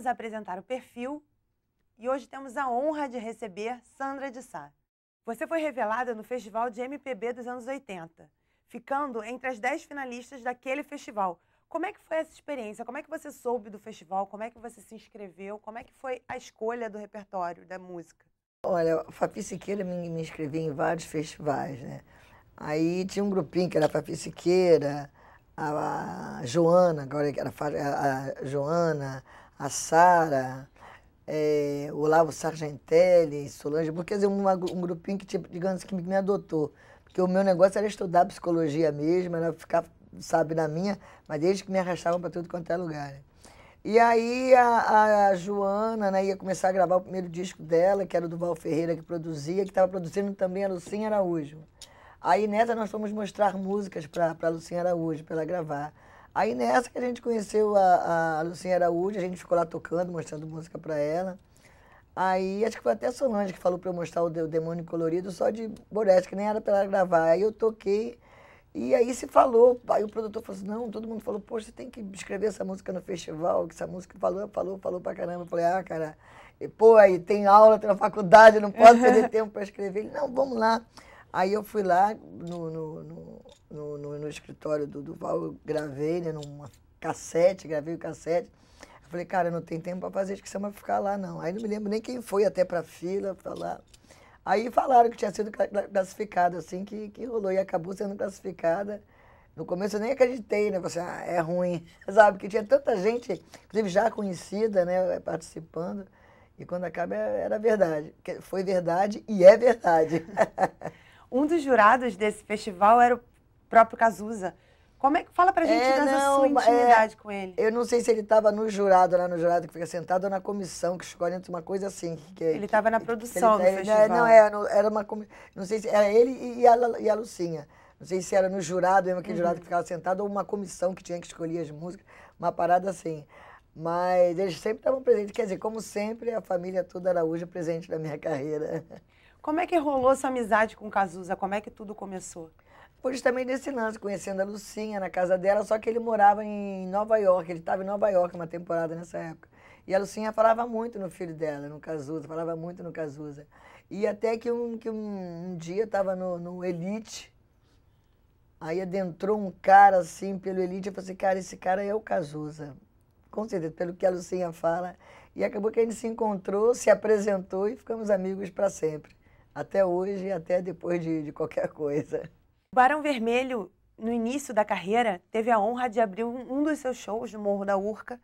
vamos apresentar o perfil e hoje temos a honra de receber Sandra de Sá. Você foi revelada no Festival de MPB dos anos 80, ficando entre as 10 finalistas daquele festival. Como é que foi essa experiência? Como é que você soube do festival? Como é que você se inscreveu? Como é que foi a escolha do repertório da música? Olha, a Siqueira me, me em vários festivais, né? Aí tinha um grupinho que era a Siqueira, a, a Joana, agora que era a, a Joana, a Sara, é, Olavo Sargentelli, Solange, porque dizer, assim, um, um grupinho que, tipo, digamos que me adotou. Porque o meu negócio era estudar psicologia mesmo, era ficar, sabe, na minha, mas desde que me arrastavam para tudo quanto é lugar. Né? E aí a, a, Joana né, ia começar a gravar o primeiro disco dela, que era o do Val Ferreira que produzia, que estava produzindo também a Lucinha Araújo. Aí nessa nós fomos mostrar músicas para a Lucinha Araújo, para ela gravar. Aí nessa que a gente conheceu a, a Lucinha Araújo, a gente ficou lá tocando, mostrando música para ela. Aí acho que foi até a Solange que falou para eu mostrar o Demônio Colorido só de Boreste, que nem era para ela gravar. Aí eu toquei e aí se falou, aí o produtor falou assim, não, todo mundo falou, poxa, você tem que escrever essa música no festival, que essa música falou, falou, falou pra caramba. Eu falei, ah, cara, e, pô, aí tem aula, tem uma faculdade, não posso perder tempo para escrever. Ele, não, vamos lá. Aí eu fui lá no, no, no, no, no, escritório do Duval, eu gravei, né, numa cassete, gravei o cassete. Eu falei, cara, não tem tempo para fazer você vai ficar lá, não. Aí não me lembro nem quem foi até para fila falar. Aí falaram que tinha sido classificada, assim, que, que rolou. E acabou sendo classificada. No começo eu nem acreditei, né? Eu falei assim, ah, é ruim, sabe? Porque tinha tanta gente, inclusive já conhecida, né, participando. E quando acaba é, era verdade. Foi verdade e é verdade. Um dos jurados desse festival era o próprio Cazuza. Como é que fala pra gente é, da sua é, intimidade é, com ele? Eu não sei se ele estava no jurado, lá no jurado que fica sentado, ou na comissão que escolhe entre uma coisa assim. Que, é- ele estava na produção que, ele, do tá- ele, é- festival. Não, era uma não sei se era ele e a, e a Lucinha. Não sei se era no jurado mesmo, aquele uhum. jurado que ficava sentado, ou uma comissão que tinha que escolher as músicas, uma parada assim. Mas eles sempre estavam presentes, quer dizer, como sempre, a família toda Araújo presente na minha carreira. Como é que rolou essa amizade com Cazuza? Como é que tudo começou? Foi também nesse lance, conhecendo a Lucinha na casa dela, só que ele morava em Nova York, ele estava em Nova York uma temporada nessa época. E a Lucinha falava muito no filho dela, no Cazuza, falava muito no Cazuza. E até que um, que um, um dia estava no, no Elite, aí adentrou um cara assim pelo Elite, eu falei assim, cara, esse cara é o Cazuza. Com certeza, pelo que a Lucinha fala. E acabou que a gente se encontrou, se apresentou e ficamos amigos para sempre até hoje, e até depois de, de qualquer coisa. O Barão Vermelho, no início da carreira, teve a honra de abrir um dos seus shows no Morro da Urca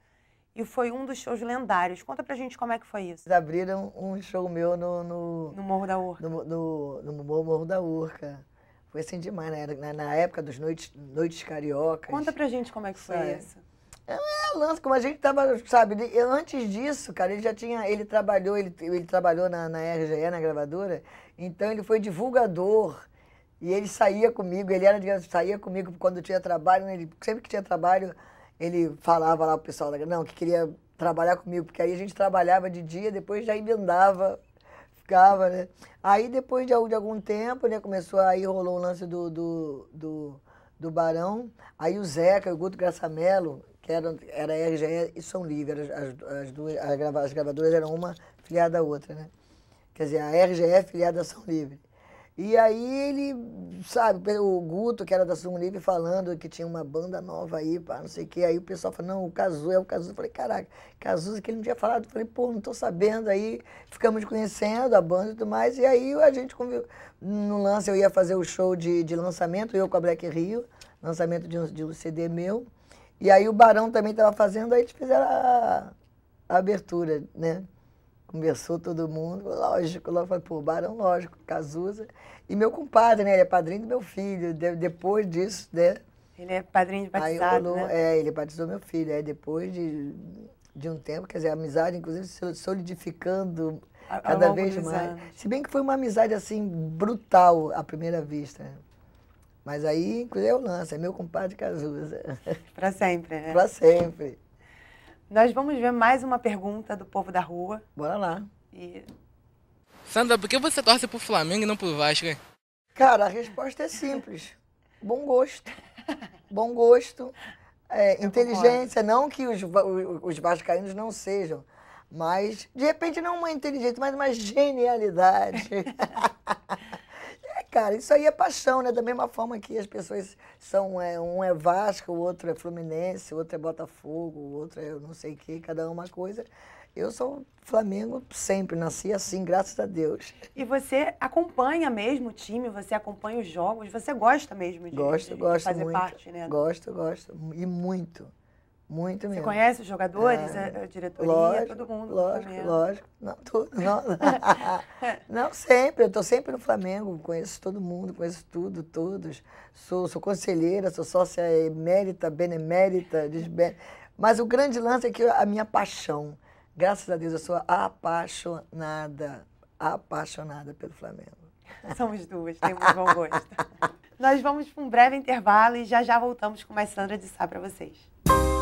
e foi um dos shows lendários. Conta pra gente como é que foi isso. Eles abriram um show meu no... No, no Morro da Urca. No, no, no Morro da Urca. Foi assim demais, né? na, na época dos noites, noites Cariocas. Conta pra gente como é que foi isso. É, é lance, como a gente tava, sabe, eu, antes disso, cara, ele já tinha, ele trabalhou, ele, ele trabalhou na, na RGE, na gravadora, então ele foi divulgador, e ele saía comigo, ele era, saía comigo quando tinha trabalho, né, ele, sempre que tinha trabalho, ele falava lá pro pessoal, não, que queria trabalhar comigo, porque aí a gente trabalhava de dia, depois já emendava, ficava, né? Aí depois de, de algum tempo, né, começou, aí rolou o lance do, do, do do Barão, aí o Zeca, o Guto Graçamelo, que era, era a RGE e São Livre. As, as, duas, as, grava, as gravadoras eram uma filiada à outra, né? Quer dizer, a RGE é filiada à São Livre. E aí ele, sabe, o Guto, que era da São Livre, falando que tinha uma banda nova aí, pá, não sei o quê. Aí o pessoal falou, não, o Cazu é o Cazu. Eu falei, caraca, Cazu que ele não tinha falado. Eu falei, pô, não tô sabendo. Aí ficamos conhecendo a banda e tudo mais. E aí a gente, no lance, eu ia fazer o show de, de lançamento, eu com a Black Rio, lançamento de um, de um CD meu. E aí o Barão também estava fazendo, aí eles fizeram a, a, abertura, né? Conversou todo mundo, lógico, logo foi, pô, Barão, lógico, Cazuza. E meu compadre, né? Ele é padrinho do meu filho. De, depois disso, né? Ele é padrinho de batizado, aí, eu, né? É, ele batizou meu filho. Aí depois de, de um tempo, quer dizer, a amizade, inclusive, solidificando a, cada vez mais. Anos. Se bem que foi uma amizade, assim, brutal à primeira vista. Né? Mas aí, inclusive, eu é lanço, é meu compadre Cazuza. Para sempre, né? Para sempre. Nós vamos ver mais uma pergunta do povo da rua. Bora lá. E... Sandra, por que você torce pro Flamengo e não pro Vasco, hein? Cara, a resposta é simples. Bom gosto. Bom gosto. É, inteligência, não que os, os vascaínos não sejam, mas de repente não uma inteligência, mas uma genialidade. cara, isso aí é paixão, né? Da mesma forma que as pessoas são, é, um é Vasco, o outro é Fluminense, o outro é Botafogo, o outro é não sei o quê, cada uma coisa. Eu sou Flamengo sempre, nasci assim, graças a Deus. E você acompanha mesmo o time, você acompanha os jogos, você gosta mesmo de, gosto, de, de gosto fazer muito. parte, né? Gosto, gosto, e muito. Muito mesmo. Você conhece os jogadores, é. É, é, a diretoria, lógico, todo mundo? Lógico, lógico. Não, tudo, não, não sempre. Eu estou sempre no Flamengo, conheço todo mundo, conheço tudo, todos. Sou, sou conselheira, sou sócia emérita, benemérita, desben... Mas o grande lance é que a minha paixão, graças a Deus, eu sou apaixonada, apaixonada pelo Flamengo. Somos duas, temos bom gosto. Nós vamos para um breve intervalo e já já voltamos com mais Sandra de Sá para vocês.